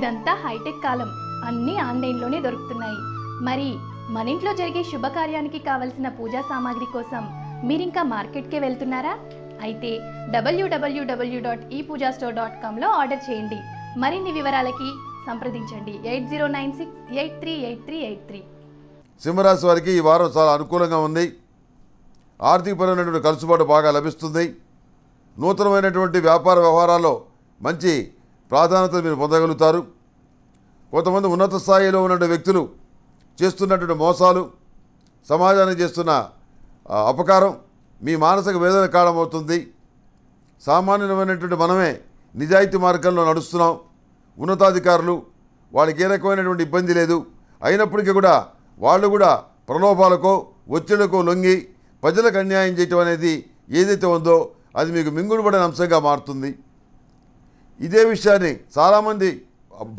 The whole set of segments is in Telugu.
ఇదంతా హైటెక్ కాలం అన్నీ ఆన్లైన్లోనే దొరుకుతున్నాయి మరి మన ఇంట్లో జరిగే శుభకార్యానికి కావలసిన పూజా సామాగ్రి కోసం మీరింకా మార్కెట్కే వెళ్తున్నారా అయితే W W W dot E Pooja store dot కామ్లో ఆర్డర్ చేయండి మరిన్ని వివరాలకి సంప్రదించండి eight zero nine six eight three eight three eight three సింహరాశి వారికి ఈ వారం చాలా అనుకూలంగా ఉంది ఆర్థికపరమైనటువంటి కలుసుబాటు బాగా లభిస్తుంది నూతనమైనటువంటి వ్యాపార వ్యవహారాల్లో మంచి ప్రాధాన్యత మీరు పొందగలుగుతారు కొంతమంది ఉన్నత స్థాయిలో ఉన్న వ్యక్తులు చేస్తున్నటువంటి మోసాలు సమాజానికి చేస్తున్న అపకారం మీ మానసిక వేదన కారణమవుతుంది సామాన్యమైనటువంటి మనమే నిజాయితీ మార్గంలో నడుస్తున్నాం ఉన్నతాధికారులు వాళ్ళకి ఏ రకమైనటువంటి ఇబ్బంది లేదు అయినప్పటికీ కూడా వాళ్ళు కూడా ప్రలోభాలకో ఒత్తిళ్లకో లొంగి ప్రజలకు అన్యాయం చేయటం అనేది ఏదైతే ఉందో అది మీకు మింగుడుబడిన అంశంగా మారుతుంది ఇదే విషయాన్ని చాలామంది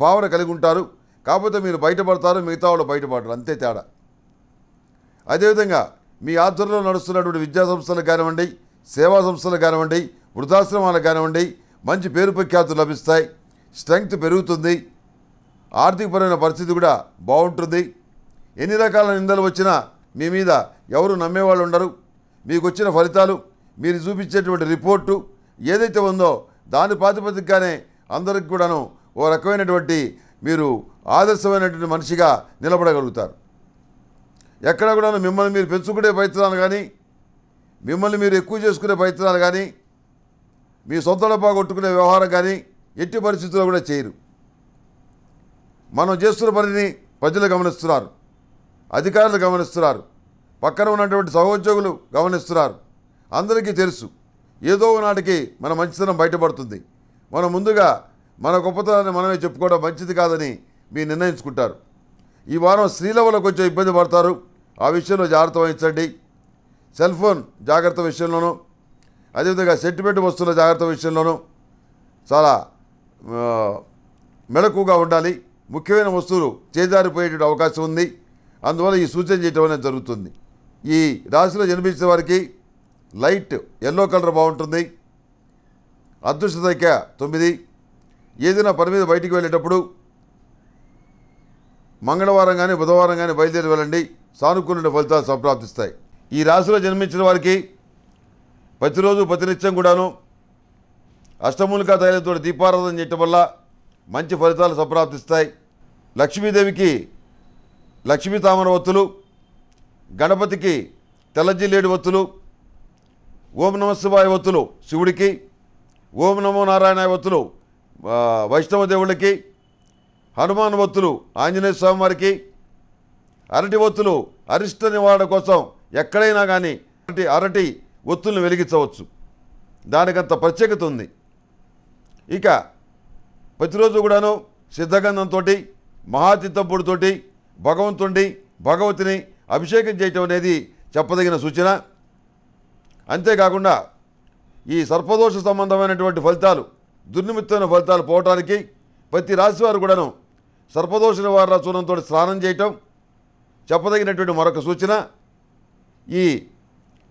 భావన కలిగి ఉంటారు కాకపోతే మీరు బయటపడతారు మిగతా వాళ్ళు బయటపడరు అంతే తేడా అదేవిధంగా మీ ఆధ్వర్యంలో నడుస్తున్నటువంటి విద్యా సంస్థలు కానివ్వండి సేవా సంస్థలు కానివ్వండి వృద్ధాశ్రమాలు కానివ్వండి మంచి పేరు ప్రఖ్యాతులు లభిస్తాయి స్ట్రెంగ్త్ పెరుగుతుంది ఆర్థికపరమైన పరిస్థితి కూడా బాగుంటుంది ఎన్ని రకాల నిందలు వచ్చినా మీ మీద ఎవరు నమ్మేవాళ్ళు ఉండరు మీకు వచ్చిన ఫలితాలు మీరు చూపించేటువంటి రిపోర్టు ఏదైతే ఉందో దాని ప్రాతిపదికగానే అందరికి కూడాను ఓ రకమైనటువంటి మీరు ఆదర్శమైనటువంటి మనిషిగా నిలబడగలుగుతారు ఎక్కడ కూడా మిమ్మల్ని మీరు పెంచుకునే ప్రయత్నాలు కానీ మిమ్మల్ని మీరు ఎక్కువ చేసుకునే ప్రయత్నాలు కానీ మీ సొంత కొట్టుకునే వ్యవహారం కానీ ఎట్టి పరిస్థితుల్లో కూడా చేయరు మనం చేస్తున్న పనిని ప్రజలు గమనిస్తున్నారు అధికారులు గమనిస్తున్నారు పక్కన ఉన్నటువంటి సహోద్యోగులు గమనిస్తున్నారు అందరికీ తెలుసు ఏదో నాటికి మన మంచితనం బయటపడుతుంది మనం ముందుగా మన గొప్పతనాన్ని మనమే చెప్పుకోవడం మంచిది కాదని మీరు నిర్ణయించుకుంటారు ఈ వారం స్త్రీల కొంచెం ఇబ్బంది పడతారు ఆ విషయంలో జాగ్రత్త వహించండి సెల్ ఫోన్ జాగ్రత్త విషయంలోనూ అదేవిధంగా సెంటిమెంట్ వస్తువుల జాగ్రత్త విషయంలోనూ చాలా మెళకుగా ఉండాలి ముఖ్యమైన వస్తువులు చేజారిపోయేటువంటి అవకాశం ఉంది అందువల్ల ఈ సూచన చేయటం అనేది జరుగుతుంది ఈ రాశిలో జన్మించిన వారికి లైట్ ఎల్లో కలర్ బాగుంటుంది అదృష్ట సంఖ్య తొమ్మిది ఏదైనా పని మీద బయటికి వెళ్ళేటప్పుడు మంగళవారం కానీ బుధవారం కానీ బయలుదేరి వెళ్ళండి సానుకూలమైన ఫలితాలు సంప్రాప్తిస్తాయి ఈ రాశిలో జన్మించిన వారికి ప్రతిరోజు ప్రతినిత్యం కూడాను అష్టమూలికా తైలంతో దీపారాధన చేయటం వల్ల మంచి ఫలితాలు సంప్రాప్తిస్తాయి లక్ష్మీదేవికి లక్ష్మీ తామర వత్తులు గణపతికి తెల్లజిల్లేడు వత్తులు ఓం నమ శివాయ వత్తులు శివుడికి ఓం నమో నారాయణ వత్తులు వైష్ణవ దేవుళ్ళకి హనుమాన్ వత్తులు ఆంజనేయ స్వామి వారికి అరటి ఒత్తులు అరిష్ట నివారణ కోసం ఎక్కడైనా కానీ అరటి అరటి ఒత్తులను వెలిగించవచ్చు దానికంత ప్రత్యేకత ఉంది ఇక ప్రతిరోజు కూడాను సిద్ధగంధంతో మహాతిత్తంపుడితోటి భగవంతుడి భగవతిని అభిషేకం చేయటం అనేది చెప్పదగిన సూచన అంతేకాకుండా ఈ సర్పదోష సంబంధమైనటువంటి ఫలితాలు దుర్నిమిత్తమైన ఫలితాలు పోవటానికి ప్రతి రాశివారు కూడాను సర్పదోష నివారణ చూడంతో స్నానం చేయటం చెప్పదగినటువంటి మరొక సూచన ఈ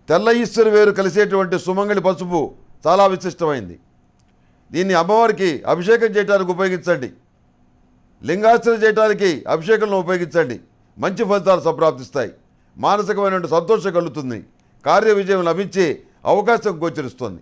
తెల్ల ఈశ్వరు వేరు కలిసేటువంటి సుమంగళి పసుపు చాలా విశిష్టమైంది దీన్ని అమ్మవారికి అభిషేకం చేయడానికి ఉపయోగించండి లింగాశ్రయం చేయడానికి అభిషేకంలో ఉపయోగించండి మంచి ఫలితాలు సంప్రాప్తిస్తాయి మానసికమైనటువంటి సంతోషం కలుగుతుంది కార్య విజయం లభించే అవకాశం గోచరిస్తోంది